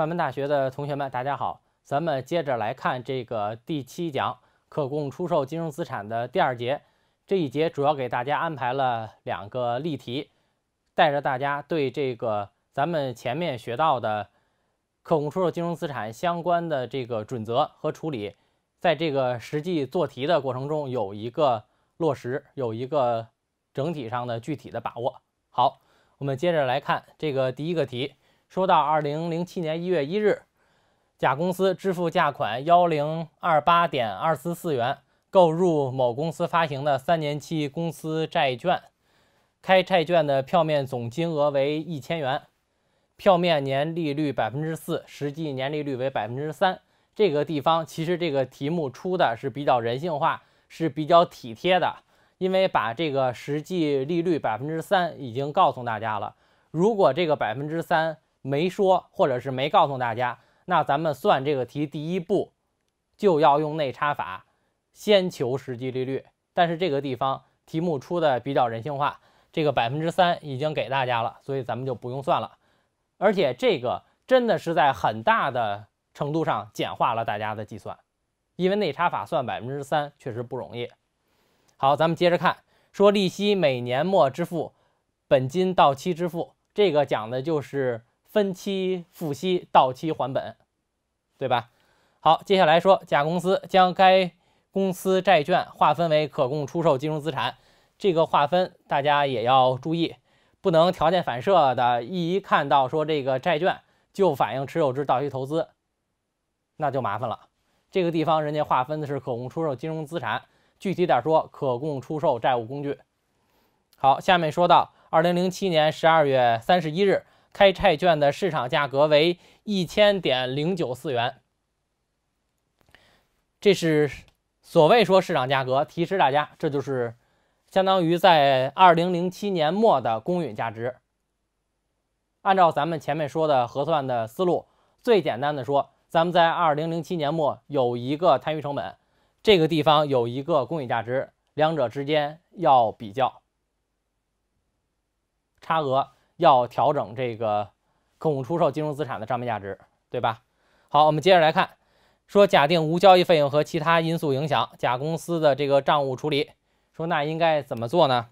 厦门大学的同学们，大家好！咱们接着来看这个第七讲可供出售金融资产的第二节。这一节主要给大家安排了两个例题，带着大家对这个咱们前面学到的可供出售金融资产相关的这个准则和处理，在这个实际做题的过程中有一个落实，有一个整体上的具体的把握。好，我们接着来看这个第一个题。说到二零零七年一月一日，甲公司支付价款幺零二八点二四四元，购入某公司发行的三年期公司债券，开债券的票面总金额为一千元，票面年利率百分之四，实际年利率为百分之三。这个地方其实这个题目出的是比较人性化，是比较体贴的，因为把这个实际利率百分之三已经告诉大家了。如果这个百分之三没说，或者是没告诉大家。那咱们算这个题，第一步就要用内插法，先求实际利率。但是这个地方题目出的比较人性化，这个百分之三已经给大家了，所以咱们就不用算了。而且这个真的是在很大的程度上简化了大家的计算，因为内插法算百分之三确实不容易。好，咱们接着看，说利息每年末支付，本金到期支付，这个讲的就是。分期付息，到期还本，对吧？好，接下来说，甲公司将该公司债券划分为可供出售金融资产，这个划分大家也要注意，不能条件反射的一看到说这个债券就反映持有至到期投资，那就麻烦了。这个地方人家划分的是可供出售金融资产，具体点说，可供出售债务工具。好，下面说到二零零七年十二月三十一日。开债券的市场价格为一千点零九四元，这是所谓说市场价格。提示大家，这就是相当于在二零零七年末的公允价值。按照咱们前面说的核算的思路，最简单的说，咱们在二零零七年末有一个摊余成本，这个地方有一个公允价值，两者之间要比较差额。要调整这个客户出售金融资产的账面价值，对吧？好，我们接着来看，说假定无交易费用和其他因素影响，甲公司的这个账务处理，说那应该怎么做呢？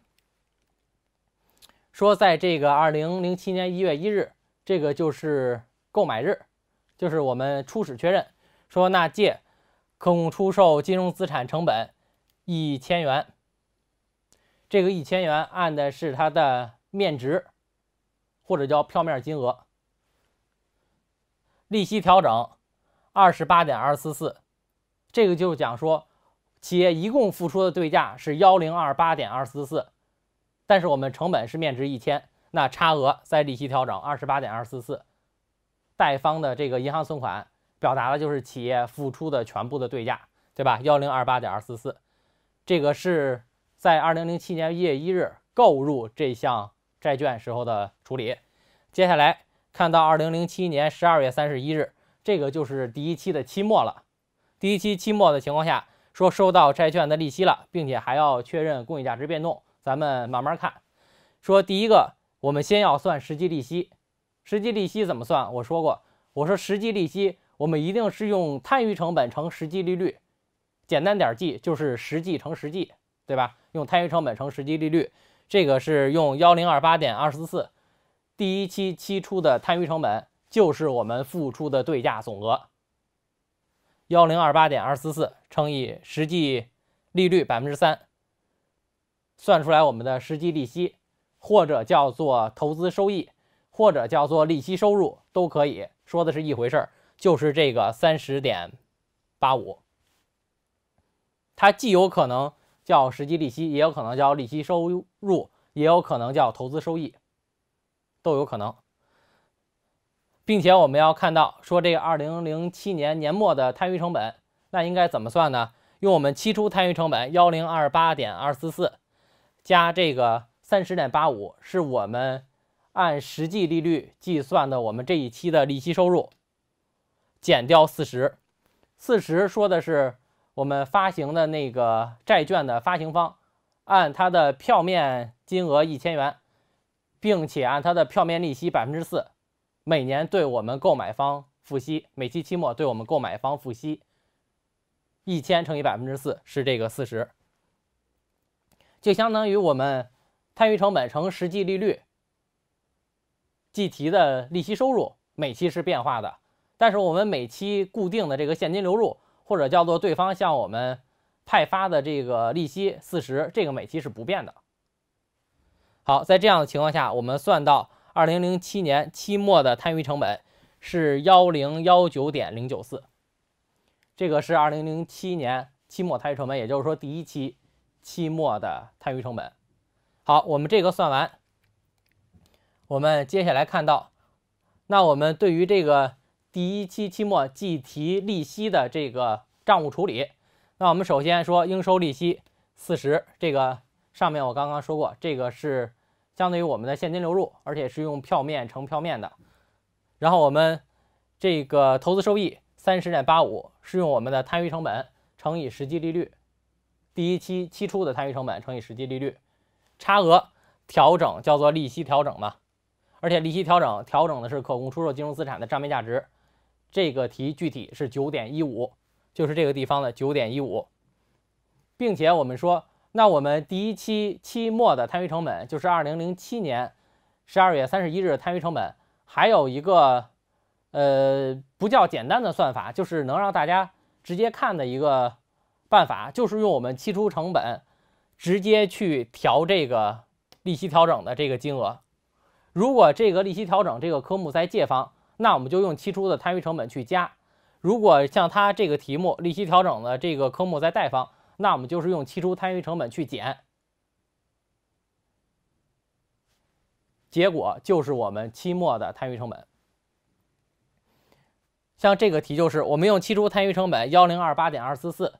说在这个二零零七年一月一日，这个就是购买日，就是我们初始确认，说那借客户出售金融资产成本一千元，这个一千元按的是它的面值。或者叫票面金额，利息调整二十八点二四四，这个就是讲说，企业一共付出的对价是幺零二八点二四四，但是我们成本是面值一千，那差额在利息调整二十八点二四四，贷方的这个银行存款表达的就是企业付出的全部的对价，对吧？幺零二八点二四四，这个是在二零零七年一月一日购入这项。债券时候的处理，接下来看到二零零七年十二月三十一日，这个就是第一期的期末了。第一期期末的情况下，说收到债券的利息了，并且还要确认公允价值变动。咱们慢慢看，说第一个，我们先要算实际利息。实际利息怎么算？我说过，我说实际利息，我们一定是用摊余成本乘实际利率。简单点记就是实际乘实际，对吧？用摊余成本乘实际利率。这个是用幺零二八点二四四，第一期期初的摊余成本就是我们付出的对价总额。幺零二八点二四四乘以实际利率百分之三，算出来我们的实际利息，或者叫做投资收益，或者叫做利息收入，都可以说的是一回事儿，就是这个三十点八五。它既有可能叫实际利息，也有可能叫利息收入。入也有可能叫投资收益，都有可能。并且我们要看到说，这个二零零七年年末的摊余成本，那应该怎么算呢？用我们期初摊余成本幺零二八点二四四，加这个三十点八五，是我们按实际利率计算的我们这一期的利息收入，减掉四十，四十说的是我们发行的那个债券的发行方。按它的票面金额一千元，并且按它的票面利息百分之四，每年对我们购买方付息，每期期末对我们购买方付息。一千乘以百分之四是这个四十，就相当于我们摊余成本乘实际利率计提的利息收入，每期是变化的，但是我们每期固定的这个现金流入，或者叫做对方向我们。派发的这个利息四十，这个每期是不变的。好，在这样的情况下，我们算到二零零七年期末的摊余成本是幺零幺九点零九四，这个是二零零七年期末摊余成本，也就是说第一期期末的摊余成本。好，我们这个算完，我们接下来看到，那我们对于这个第一期期末计提利息的这个账务处理。那我们首先说应收利息四十，这个上面我刚刚说过，这个是相对于我们的现金流入，而且是用票面乘票面的。然后我们这个投资收益三十点八五是用我们的摊余成本乘以实际利率，第一期期初的摊余成本乘以实际利率，差额调整叫做利息调整嘛，而且利息调整调整的是可供出售金融资产的账面价值，这个题具体是九点一五。就是这个地方的九点一五，并且我们说，那我们第一期期末的摊余成本就是二零零七年十二月三十一日摊余成本。还有一个，呃，不叫简单的算法，就是能让大家直接看的一个办法，就是用我们期初成本直接去调这个利息调整的这个金额。如果这个利息调整这个科目在借方，那我们就用期初的摊余成本去加。如果像它这个题目，利息调整的这个科目在贷方，那我们就是用期初摊余成本去减，结果就是我们期末的摊余成本。像这个题就是我们用期初摊余成本幺零二八点二四四，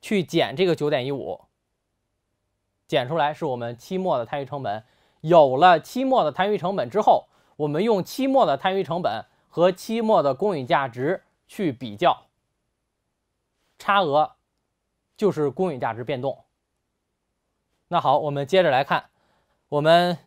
去减这个九点一五，减出来是我们期末的摊余成本。有了期末的摊余成本之后，我们用期末的摊余成本和期末的公允价值。去比较差额，就是公允价值变动。那好，我们接着来看，我们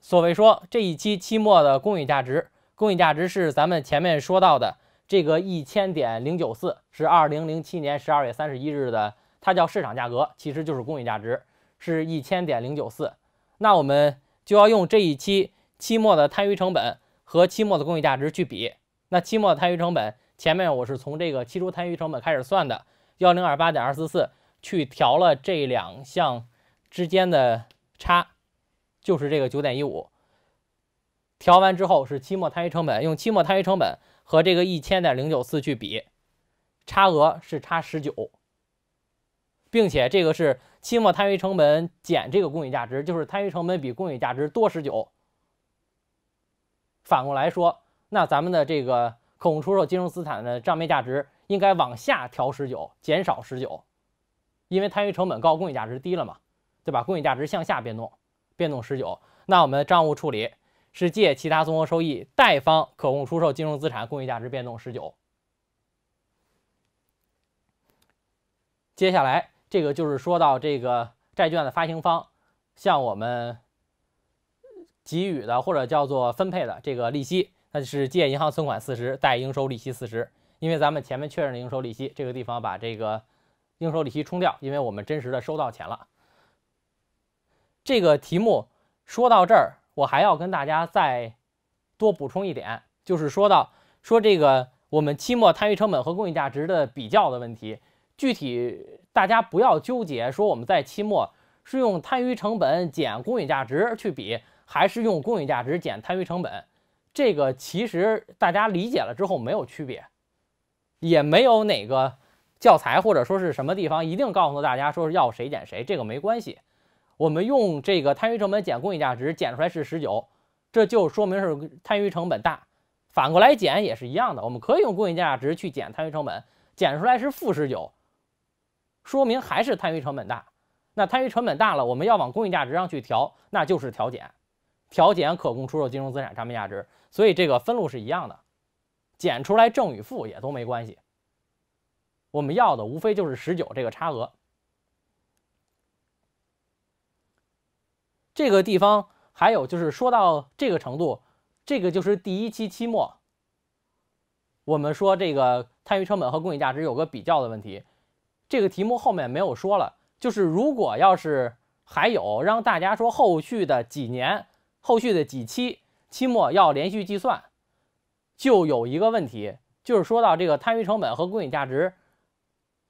所谓说这一期期末的公允价值，公允价值是咱们前面说到的这个一千点零九四，是二零零七年十二月三十一日的，它叫市场价格，其实就是公允价值，是一千点零九四。那我们就要用这一期期末的摊余成本和期末的公允价值去比，那期末的摊余成本。前面我是从这个期初摊余成本开始算的，幺零二八点二四四，去调了这两项之间的差，就是这个九点一五。调完之后是期末摊余成本，用期末摊余成本和这个一千点零九四去比，差额是差十九，并且这个是期末摊余成本减这个公允价值，就是摊余成本比公允价值多十九。反过来说，那咱们的这个。可供出售金融资产的账面价值应该往下调十九，减少十九，因为摊余成本高，公允价值低了嘛，对吧？公允价值向下变动，变动十九，那我们的账务处理是借其他综合收益，贷方可供出售金融资产公允价值变动十九。接下来这个就是说到这个债券的发行方向我们给予的或者叫做分配的这个利息。它是借银行存款四十，贷应收利息四十，因为咱们前面确认了应收利息，这个地方把这个应收利息冲掉，因为我们真实的收到钱了。这个题目说到这儿，我还要跟大家再多补充一点，就是说到说这个我们期末摊余成本和公允价值的比较的问题，具体大家不要纠结说我们在期末是用摊余成本减公允价值去比，还是用公允价值减摊余成本。这个其实大家理解了之后没有区别，也没有哪个教材或者说是什么地方一定告诉大家说要谁减谁，这个没关系。我们用这个摊余成本减公允价值减出来是十九，这就说明是摊余成本大。反过来减也是一样的，我们可以用公允价值去减摊余成本，减出来是负十九，说明还是摊余成本大。那摊余成本大了，我们要往公允价值上去调，那就是调减。调减可供出售金融资产账面价值，所以这个分录是一样的，减出来正与负也都没关系。我们要的无非就是十九这个差额。这个地方还有就是说到这个程度，这个就是第一期期末。我们说这个摊余成本和公允价值有个比较的问题，这个题目后面没有说了，就是如果要是还有让大家说后续的几年。后续的几期期末要连续计算，就有一个问题，就是说到这个摊余成本和公允价值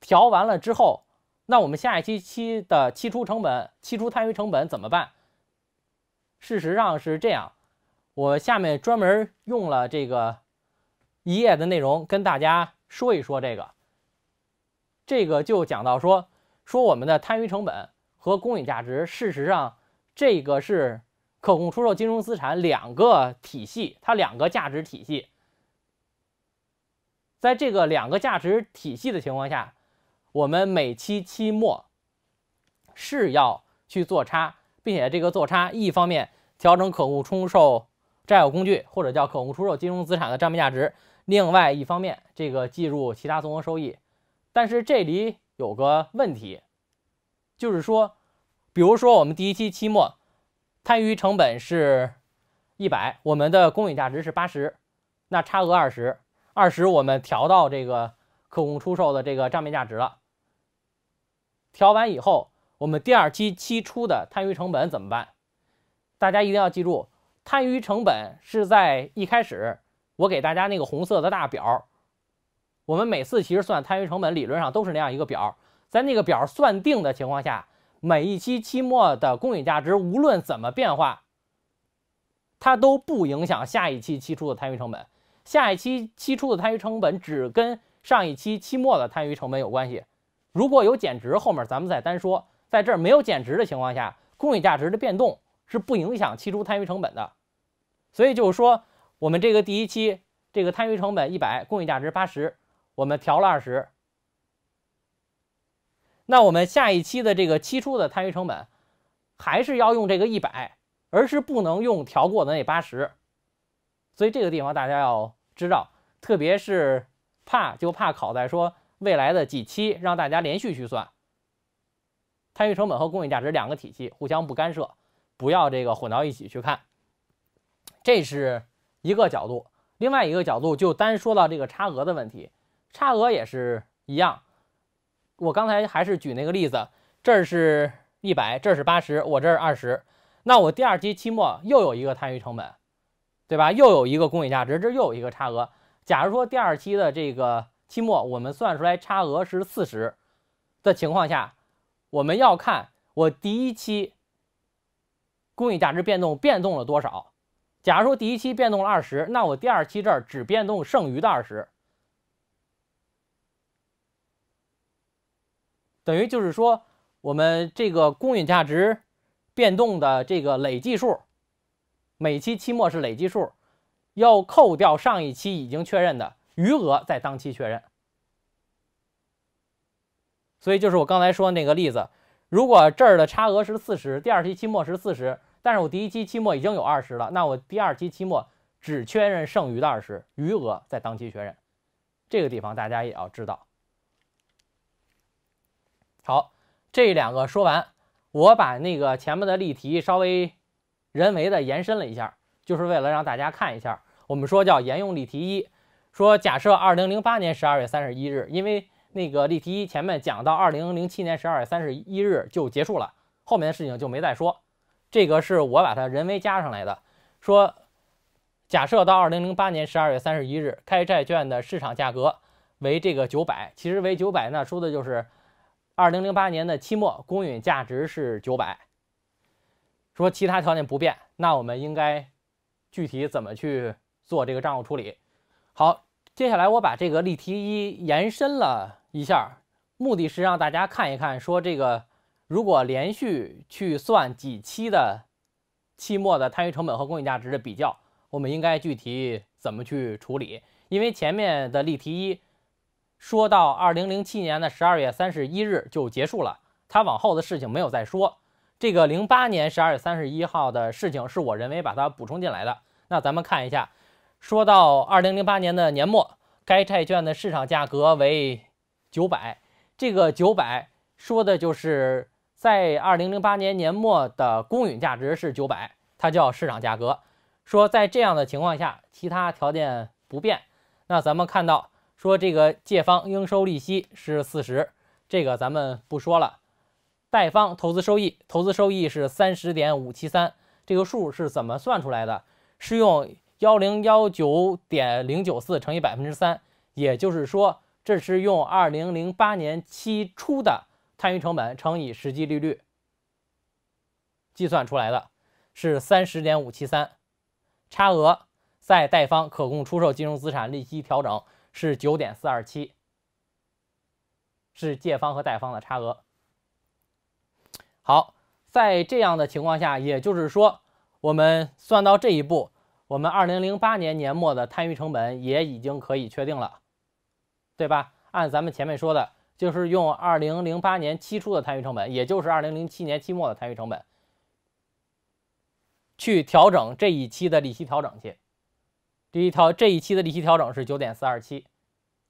调完了之后，那我们下一期期的期初成本、期初摊余成本怎么办？事实上是这样，我下面专门用了这个一页的内容跟大家说一说这个，这个就讲到说说我们的摊余成本和公允价值，事实上这个是。可控出售金融资产两个体系，它两个价值体系，在这个两个价值体系的情况下，我们每期期末是要去做差，并且这个做差一方面调整可控出售债务工具或者叫可控出售金融资产的账面价值，另外一方面这个计入其他综合收益。但是这里有个问题，就是说，比如说我们第一期期末。摊余成本是，一百，我们的公允价值是八十，那差额二十，二十我们调到这个可供出售的这个账面价值了。调完以后，我们第二期期初的摊余成本怎么办？大家一定要记住，摊余成本是在一开始我给大家那个红色的大表，我们每次其实算摊余成本，理论上都是那样一个表，在那个表算定的情况下。每一期期末的公允价值无论怎么变化，它都不影响下一期期初的摊余成本。下一期期初的摊余成本只跟上一期期末的摊余成本有关系。如果有减值，后面咱们再单说。在这儿没有减值的情况下，公允价值的变动是不影响期初摊余成本的。所以就是说，我们这个第一期这个摊余成本一百，公允价值八十，我们调了二十。那我们下一期的这个期初的摊余成本，还是要用这个一百，而是不能用调过的那八十，所以这个地方大家要知道，特别是怕就怕考在说未来的几期让大家连续去算。摊余成本和公允价值两个体系互相不干涉，不要这个混到一起去看，这是一个角度。另外一个角度就单说到这个差额的问题，差额也是一样。我刚才还是举那个例子，这儿是一百，这是八十，我这是二十。那我第二期期末又有一个摊余成本，对吧？又有一个公允价值，这又有一个差额。假如说第二期的这个期末我们算出来差额是四十的情况下，我们要看我第一期公允价值变动变动了多少。假如说第一期变动了二十，那我第二期这儿只变动剩余的二十。等于就是说，我们这个公允价值变动的这个累计数，每期期末是累计数，要扣掉上一期已经确认的余额，再当期确认。所以就是我刚才说的那个例子，如果这儿的差额是四十，第二期期末是四十，但是我第一期期末已经有二十了，那我第二期期末只确认剩余的二十余额，在当期确认。这个地方大家也要知道。好，这两个说完，我把那个前面的例题稍微人为的延伸了一下，就是为了让大家看一下。我们说叫沿用例题一，说假设二零零八年十二月三十一日，因为那个例题一前面讲到二零零七年十二月三十一日就结束了，后面的事情就没再说。这个是我把它人为加上来的。说假设到二零零八年十二月三十一日，开债券的市场价格为这个九百，其实为九百，呢，说的就是。二零零八年的期末公允价值是九百。说其他条件不变，那我们应该具体怎么去做这个账务处理？好，接下来我把这个例题一延伸了一下，目的是让大家看一看，说这个如果连续去算几期的期末的摊余成本和公允价值的比较，我们应该具体怎么去处理？因为前面的例题一。说到二零零七年的十二月三十一日就结束了，他往后的事情没有再说。这个零八年十二月三十一号的事情是我人为把它补充进来的。那咱们看一下，说到二零零八年的年末，该债券的市场价格为九百。这个九百说的就是在二零零八年年末的公允价值是九百，它叫市场价格。说在这样的情况下，其他条件不变，那咱们看到。说这个借方应收利息是四十，这个咱们不说了。贷方投资收益，投资收益是三十点五七三，这个数是怎么算出来的？是用幺零幺九点零九四乘以百分之三，也就是说，这是用二零零八年期初的摊余成本乘以实际利率计算出来的，是三十点五七三。差额在贷方可供出售金融资产利息调整。是九点四二七，是借方和贷方的差额。好，在这样的情况下，也就是说，我们算到这一步，我们二零零八年年末的摊余成本也已经可以确定了，对吧？按咱们前面说的，就是用二零零八年期初的摊余成本，也就是二零零七年期末的摊余成本，去调整这一期的利息调整去。第一条，这一期的利息调整是九点四二七，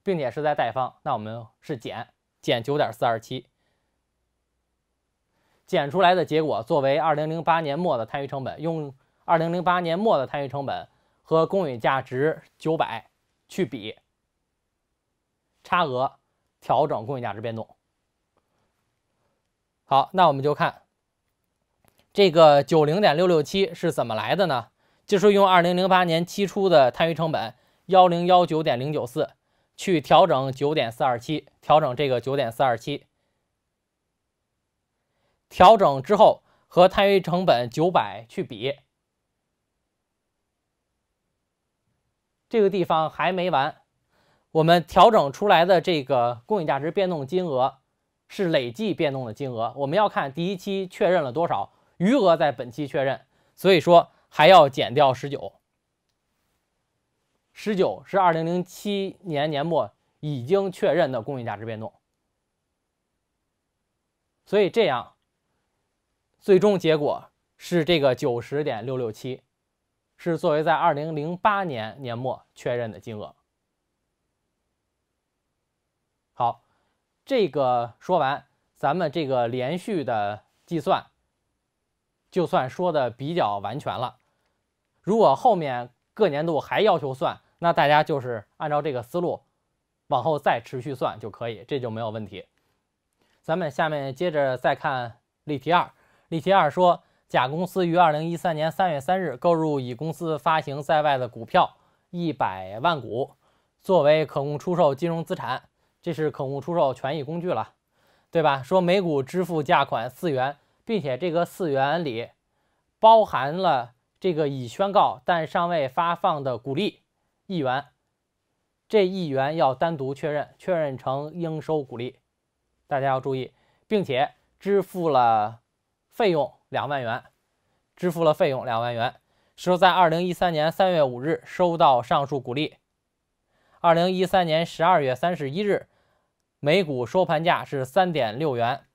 并且是在贷方，那我们是减减九点四二七，减出来的结果作为二零零八年末的摊余成本，用二零零八年末的摊余成本和公允价值九百去比，差额调整公允价值变动。好，那我们就看这个九零点六六七是怎么来的呢？就是用二零零八年期初的摊余成本幺零幺九点零九四去调整九点四二七，调整这个九点四二七，调整之后和摊余成本九百去比，这个地方还没完，我们调整出来的这个公允价值变动金额是累计变动的金额，我们要看第一期确认了多少，余额在本期确认，所以说。还要减掉十九，十九是二零零七年年末已经确认的公允价值变动，所以这样，最终结果是这个九十点六六七，是作为在二零零八年年末确认的金额。好，这个说完，咱们这个连续的计算，就算说的比较完全了。如果后面各年度还要求算，那大家就是按照这个思路，往后再持续算就可以，这就没有问题。咱们下面接着再看例题二。例题二说，甲公司于二零一三年三月三日购入乙公司发行在外的股票一百万股，作为可供出售金融资产，这是可供出售权益工具了，对吧？说每股支付价款四元，并且这个四元里包含了。这个已宣告但尚未发放的股利，一元，这一元要单独确认，确认成应收股利。大家要注意，并且支付了费用两万元，支付了费用两万元，是在二零一三年三月五日收到上述股利。二零一三年十二月三十一日，每股收盘价是三点六元，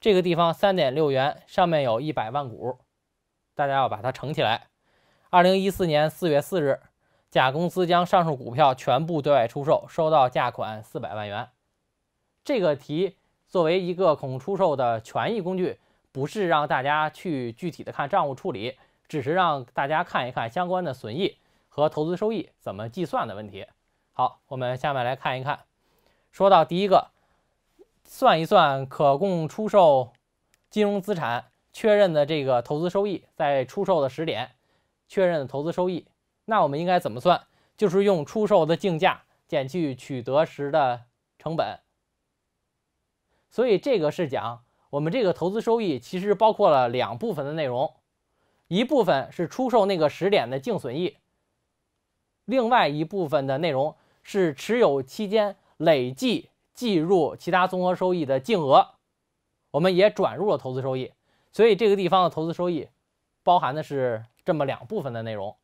这个地方三点六元，上面有一百万股。大家要把它盛起来。二零一四年四月四日，甲公司将上述股票全部对外出售，收到价款四百万元。这个题作为一个可供出售的权益工具，不是让大家去具体的看账务处理，只是让大家看一看相关的损益和投资收益怎么计算的问题。好，我们下面来看一看。说到第一个，算一算可供出售金融资产。确认的这个投资收益在出售的时点确认的投资收益，那我们应该怎么算？就是用出售的竞价减去取得时的成本。所以这个是讲我们这个投资收益其实包括了两部分的内容，一部分是出售那个时点的净损益，另外一部分的内容是持有期间累计计入其他综合收益的净额，我们也转入了投资收益。所以这个地方的投资收益，包含的是这么两部分的内容。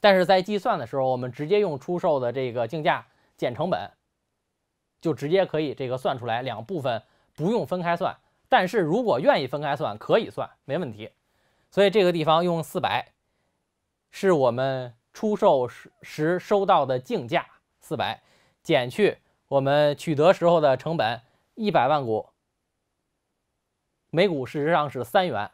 但是在计算的时候，我们直接用出售的这个竞价减成本，就直接可以这个算出来两部分，不用分开算。但是如果愿意分开算，可以算，没问题。所以这个地方用四百，是我们出售时时收到的竞价四百，减去我们取得时候的成本一百万股。每股事实上是三元，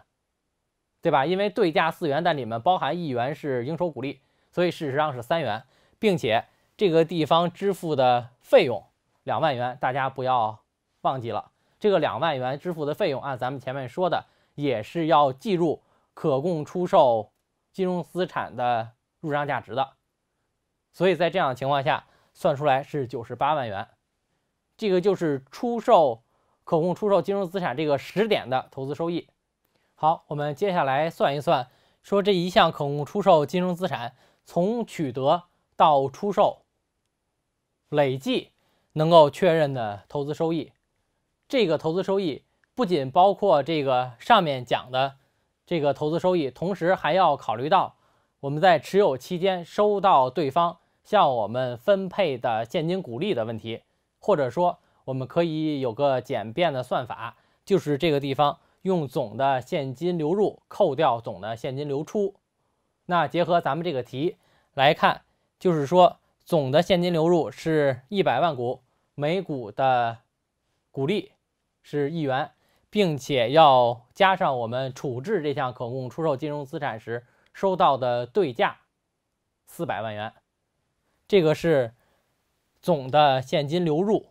对吧？因为对价四元，但里面包含一元是应收股利，所以事实上是三元，并且这个地方支付的费用两万元，大家不要忘记了这个两万元支付的费用按咱们前面说的也是要计入可供出售金融资产的入账价值的，所以在这样的情况下算出来是九十八万元，这个就是出售。可供出售金融资产这个时点的投资收益。好，我们接下来算一算，说这一项可供出售金融资产从取得到出售，累计能够确认的投资收益。这个投资收益不仅包括这个上面讲的这个投资收益，同时还要考虑到我们在持有期间收到对方向我们分配的现金股利的问题，或者说。我们可以有个简便的算法，就是这个地方用总的现金流入扣掉总的现金流出。那结合咱们这个题来看，就是说总的现金流入是一百万股，每股的股利是一元，并且要加上我们处置这项可供出售金融资产时收到的对价四百万元，这个是总的现金流入。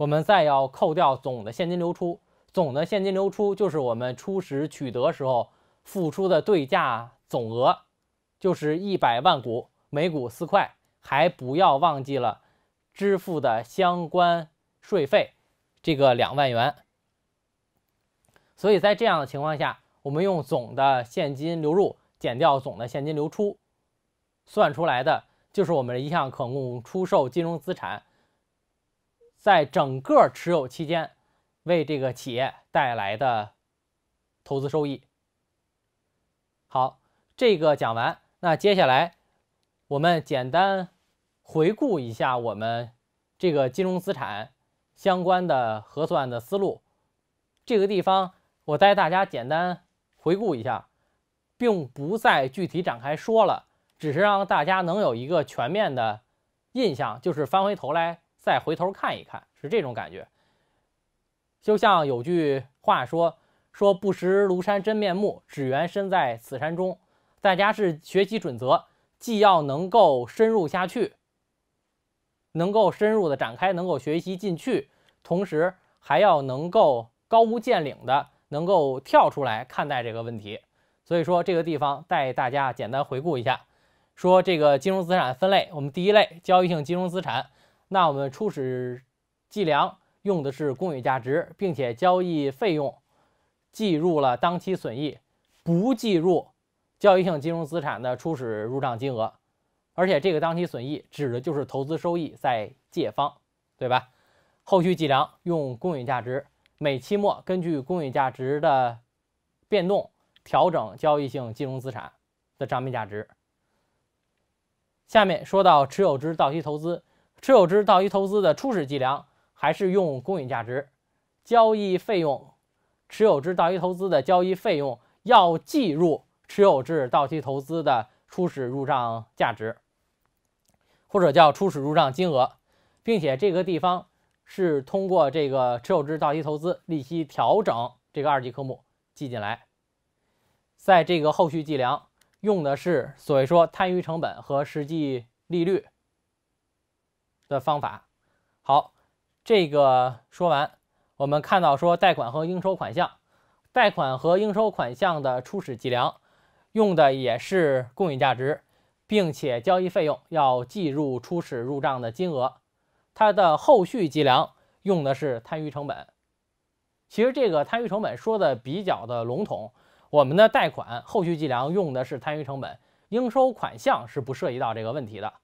我们再要扣掉总的现金流出，总的现金流出就是我们初始取得时候付出的对价总额，就是一百万股，每股四块，还不要忘记了支付的相关税费，这个两万元。所以在这样的情况下，我们用总的现金流入减掉总的现金流出，算出来的就是我们一项可供出售金融资产。在整个持有期间，为这个企业带来的投资收益。好，这个讲完，那接下来我们简单回顾一下我们这个金融资产相关的核算的思路。这个地方我带大家简单回顾一下，并不再具体展开说了，只是让大家能有一个全面的印象，就是翻回头来。再回头看一看，是这种感觉。就像有句话说：“说不识庐山真面目，只缘身在此山中。”大家是学习准则，既要能够深入下去，能够深入的展开，能够学习进去，同时还要能够高屋建瓴的能够跳出来看待这个问题。所以说，这个地方带大家简单回顾一下，说这个金融资产分类，我们第一类交易性金融资产。那我们初始计量用的是公允价值，并且交易费用计入了当期损益，不计入交易性金融资产的初始入账金额，而且这个当期损益指的就是投资收益在借方，对吧？后续计量用公允价值，每期末根据公允价值的变动调整交易性金融资产的账面价值。下面说到持有至到期投资。持有至到期投资的初始计量还是用公允价值，交易费用，持有至到期投资的交易费用要计入持有至到期投资的初始入账价值，或者叫初始入账金额，并且这个地方是通过这个持有至到期投资利息调整这个二级科目记进来，在这个后续计量用的是所谓说摊余成本和实际利率。的方法，好，这个说完，我们看到说贷款和应收款项，贷款和应收款项的初始计量用的也是公允价值，并且交易费用要计入初始入账的金额，它的后续计量用的是摊余成本。其实这个摊余成本说的比较的笼统，我们的贷款后续计量用的是摊余成本，应收款项是不涉及到这个问题的。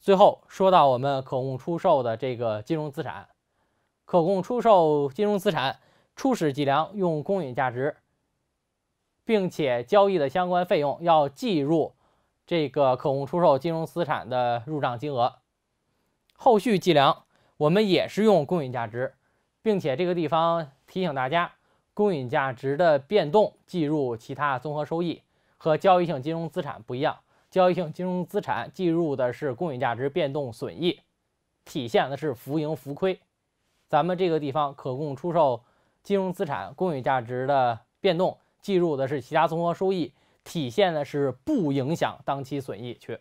最后说到我们可供出售的这个金融资产，可供出售金融资产初始计量用公允价值，并且交易的相关费用要计入这个可供出售金融资产的入账金额。后续计量我们也是用公允价值，并且这个地方提醒大家，公允价值的变动计入其他综合收益，和交易性金融资产不一样。交易性金融资产计入的是公允价值变动损益，体现的是浮盈浮亏。咱们这个地方可供出售金融资产公允价值的变动计入的是其他综合收益，体现的是不影响当期损益去。